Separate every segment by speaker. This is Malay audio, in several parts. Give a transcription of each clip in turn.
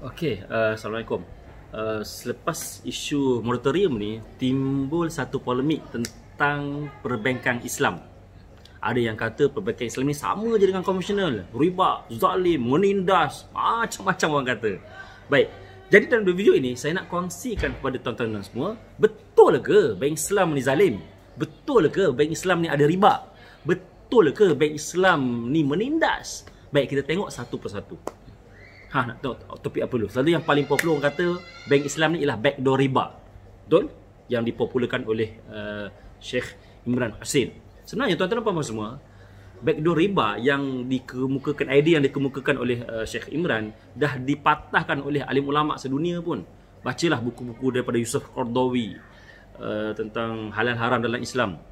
Speaker 1: Okey, uh, Assalamualaikum. Uh, selepas isu moratorium ni, timbul satu polemik tentang perbankan Islam. Ada yang kata perbankan Islam ni sama je dengan konvensional. Riba, zalim, menindas, macam-macam orang kata. Baik, jadi dalam video ini, saya nak kongsikan kepada tuan-tuan semua, betul ke bank Islam ni zalim? Betul ke bank Islam ni ada riba? Betul ke bank Islam ni menindas? Baik, kita tengok satu persatu. Ha nak tahu topik apa dulu? Selalu yang paling popular orang kata bank Islam ni ialah backdoor riba. Betul? Yang dipopularkan oleh uh, Sheikh Imran Hussein. Sebenarnya tuan-tuan dan puan-puan semua, backdoor riba yang dikemukakan idea yang dikemukakan oleh uh, Sheikh Imran dah dipatahkan oleh alim ulama sedunia pun. Bacalah buku-buku daripada Yusuf Qardawi uh, tentang halal haram dalam Islam.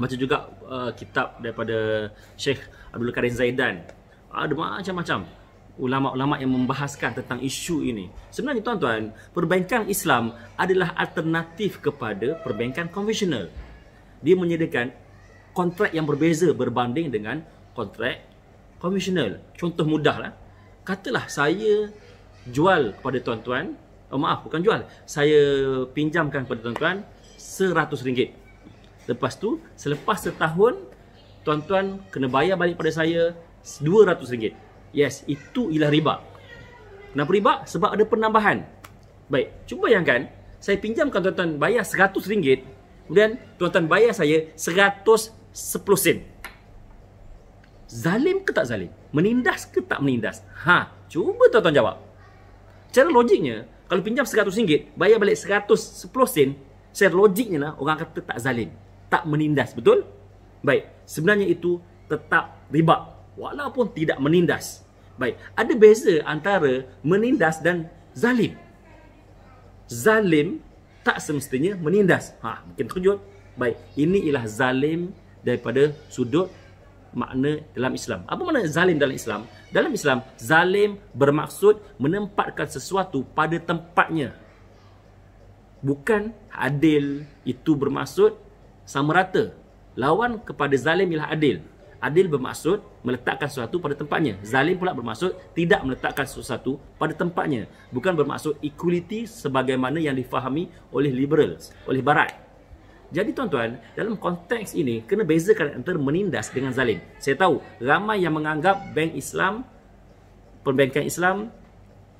Speaker 1: Baca juga uh, kitab daripada Sheikh Abdul Karim Zaidan. Ada macam-macam ulama-ulama yang membahaskan tentang isu ini. Sebenarnya tuan-tuan, perbankan Islam adalah alternatif kepada perbankan konvensional. Dia menyediakan kontrak yang berbeza berbanding dengan kontrak konvensional. Contoh mudahlah. Katalah saya jual kepada tuan-tuan, oh maaf bukan jual. Saya pinjamkan kepada tuan-tuan seratus ringgit. Lepas tu selepas setahun tuan-tuan kena bayar balik pada saya dua ratus ringgit. Yes, itu ialah riba. Kenapa riba? Sebab ada penambahan. Baik, cuba bayangkan saya pinjamkan tuan-tuan bayar seratus ringgit kemudian tuan-tuan bayar saya seratus sepuluh sen. Zalim ke tak zalim? Menindas ke tak menindas? Ha, cuba tuan-tuan jawab. Cara logiknya, kalau pinjam seratus ringgit, bayar balik seratus sepuluh sen, secara logiknya lah orang kata tak zalim. Tak menindas, betul? Baik, sebenarnya itu tetap riba walaupun tidak menindas. Baik, ada beza antara menindas dan zalim. Zalim tak semestinya menindas. Ha, mungkin terkejut. Baik, ini ialah zalim daripada sudut makna dalam Islam. Apa makna zalim dalam Islam? Dalam Islam, zalim bermaksud menempatkan sesuatu pada tempatnya. Bukan adil itu bermaksud sama rata. Lawan kepada zalim ialah adil. Adil bermaksud meletakkan sesuatu pada tempatnya. Zalim pula bermaksud tidak meletakkan sesuatu pada tempatnya. Bukan bermaksud equality sebagaimana yang difahami oleh liberals, oleh barat. Jadi tuan-tuan, dalam konteks ini kena bezakan antara menindas dengan zalim. Saya tahu ramai yang menganggap bank Islam perbankan Islam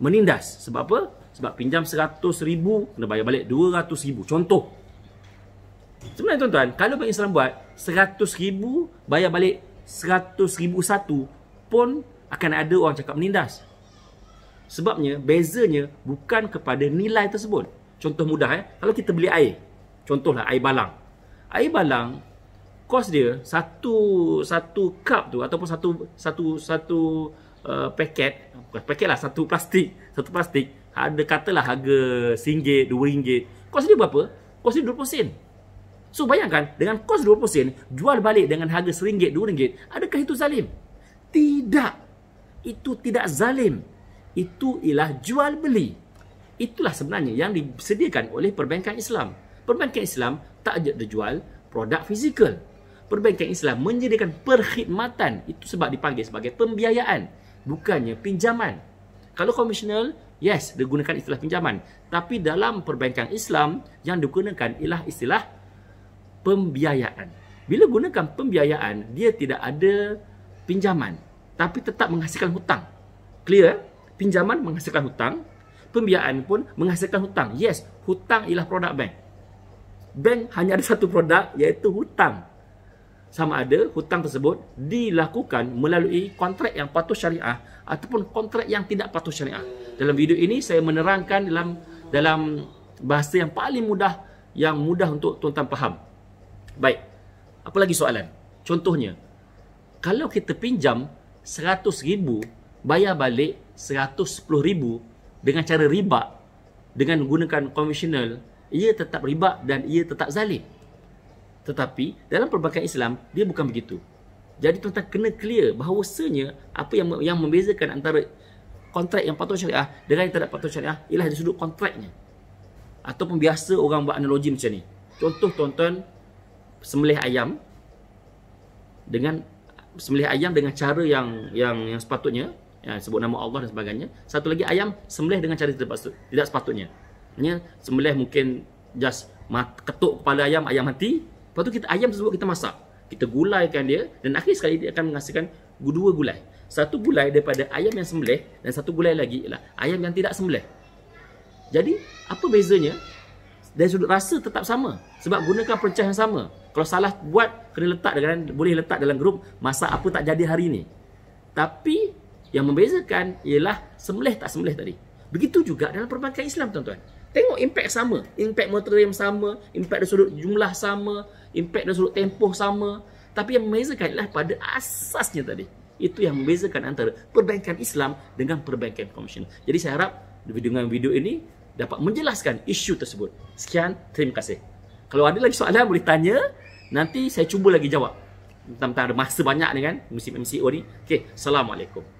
Speaker 1: menindas. Sebab apa? Sebab pinjam 100 ribu, kena bayar balik 200 ribu. Contoh. Sebenarnya tuan-tuan, kalau bank Islam buat 100 ribu, bayar balik ribu satu pun akan ada orang cakap menindas. Sebabnya bezanya bukan kepada nilai tersebut. Contoh mudah eh. Kalau kita beli air. Contohlah air balang. Air balang kos dia satu satu cup tu ataupun satu satu satu uh, paket bukan paket lah satu plastik satu plastik ada katalah harga RM1, RM2. Kos dia berapa? Kos dia 20 sen. So bayangkan dengan kos 20 sen jual balik dengan harga RM1, RM2, adakah itu zalim? Tidak. Itu tidak zalim. Itu ialah jual beli. Itulah sebenarnya yang disediakan oleh perbankan Islam. Perbankan Islam tak ada jual produk fizikal. Perbankan Islam menyediakan perkhidmatan. Itu sebab dipanggil sebagai pembiayaan. Bukannya pinjaman. Kalau komisional, yes, digunakan istilah pinjaman. Tapi dalam perbankan Islam, yang digunakan ialah istilah pembiayaan. Bila gunakan pembiayaan, dia tidak ada pinjaman tapi tetap menghasilkan hutang. Clear? Eh? Pinjaman menghasilkan hutang, pembiayaan pun menghasilkan hutang. Yes, hutang ialah produk bank. Bank hanya ada satu produk iaitu hutang. Sama ada hutang tersebut dilakukan melalui kontrak yang patuh syariah ataupun kontrak yang tidak patuh syariah. Dalam video ini saya menerangkan dalam dalam bahasa yang paling mudah yang mudah untuk tuan-tuan faham. Baik. Apa lagi soalan? Contohnya, kalau kita pinjam RM100,000, bayar balik RM110,000 dengan cara riba, dengan gunakan konvensional, ia tetap riba dan ia tetap zalim. Tetapi, dalam perbankan Islam, dia bukan begitu. Jadi, tuan-tuan kena clear bahawasanya apa yang yang membezakan antara kontrak yang patut syariah dengan yang tidak patut syariah ialah di sudut kontraknya. Ataupun biasa orang buat analogi macam ni. Contoh, tuan-tuan, sembelih ayam dengan sembelih ayam dengan cara yang yang yang sepatutnya ya, sebut nama Allah dan sebagainya satu lagi ayam sembelih dengan cara tidak sepatutnya ni sembelih mungkin just mat, ketuk kepala ayam ayam mati lepas tu kita ayam tersebut kita masak kita gulaikan dia dan akhir sekali dia akan menghasilkan dua gulai satu gulai daripada ayam yang sembelih dan satu gulai lagi ialah ayam yang tidak sembelih jadi apa bezanya dari sudut rasa tetap sama sebab gunakan percah yang sama kalau salah buat kena letak dengan boleh letak dalam grup masa apa tak jadi hari ini. tapi yang membezakan ialah semleh tak semleh tadi begitu juga dalam perbankan Islam tuan-tuan tengok impak sama impak motor sama impak dari sudut jumlah sama impak dari sudut tempoh sama tapi yang membezakan ialah pada asasnya tadi itu yang membezakan antara perbankan Islam dengan perbankan konvensional jadi saya harap dengan video ini dapat menjelaskan isu tersebut. Sekian, terima kasih. Kalau ada lagi soalan boleh tanya, nanti saya cuba lagi jawab. Tentang ada masa banyak ni kan, musim MCO ni. Okey, Assalamualaikum.